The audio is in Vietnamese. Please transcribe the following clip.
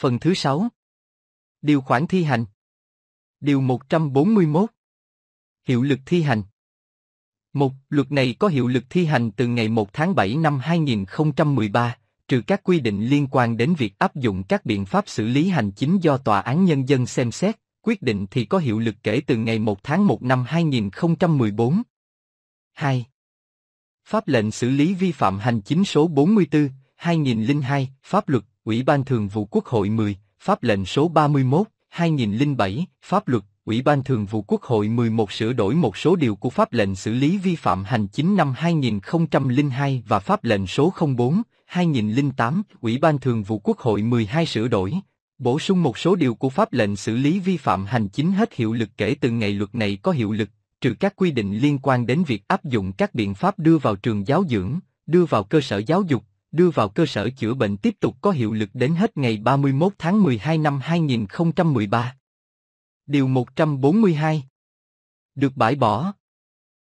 Phần thứ 6 Điều khoản thi hành Điều 141 Hiệu lực thi hành một Luật này có hiệu lực thi hành từ ngày 1 tháng 7 năm 2013, trừ các quy định liên quan đến việc áp dụng các biện pháp xử lý hành chính do Tòa án Nhân dân xem xét, quyết định thì có hiệu lực kể từ ngày 1 tháng 1 năm 2014. 2. Pháp lệnh xử lý vi phạm hành chính số 44, 2002, Pháp luật, Ủy ban Thường vụ Quốc hội 10, Pháp lệnh số 31, 2007, Pháp luật, Ủy ban Thường vụ Quốc hội 11 sửa đổi một số điều của Pháp lệnh xử lý vi phạm hành chính năm 2002 và Pháp lệnh số 04, 2008, Ủy ban Thường vụ Quốc hội 12 sửa đổi, bổ sung một số điều của Pháp lệnh xử lý vi phạm hành chính hết hiệu lực kể từ ngày luật này có hiệu lực, trừ các quy định liên quan đến việc áp dụng các biện pháp đưa vào trường giáo dưỡng, đưa vào cơ sở giáo dục, đưa vào cơ sở chữa bệnh tiếp tục có hiệu lực đến hết ngày 31 tháng 12 năm 2013. Điều 142 Được bãi bỏ